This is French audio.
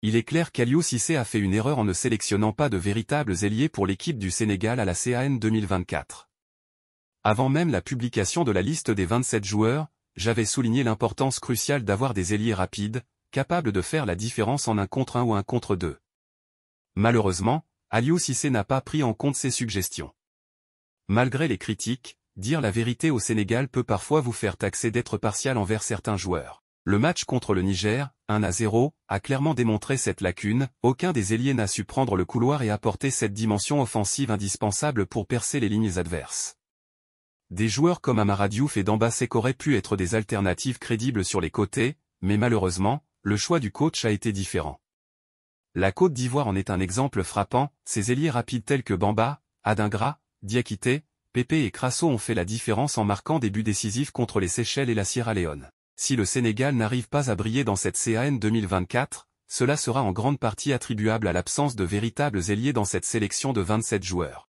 Il est clair qu'Aliou Cissé a fait une erreur en ne sélectionnant pas de véritables ailiers pour l'équipe du Sénégal à la CAN 2024. Avant même la publication de la liste des 27 joueurs, j'avais souligné l'importance cruciale d'avoir des ailiers rapides, capables de faire la différence en un contre un ou un contre 2. Malheureusement, Aliou Cissé n'a pas pris en compte ces suggestions. Malgré les critiques, dire la vérité au Sénégal peut parfois vous faire taxer d'être partial envers certains joueurs. Le match contre le Niger, 1 à 0, a clairement démontré cette lacune, aucun des ailiers n'a su prendre le couloir et apporter cette dimension offensive indispensable pour percer les lignes adverses. Des joueurs comme Amaradiouf et Damba auraient pu être des alternatives crédibles sur les côtés, mais malheureusement, le choix du coach a été différent. La Côte d'Ivoire en est un exemple frappant, ses ailiers rapides tels que Bamba, Adingra, Diakité, Pépé et Crasso ont fait la différence en marquant des buts décisifs contre les Seychelles et la Sierra Leone. Si le Sénégal n'arrive pas à briller dans cette CAN 2024, cela sera en grande partie attribuable à l'absence de véritables ailiers dans cette sélection de 27 joueurs.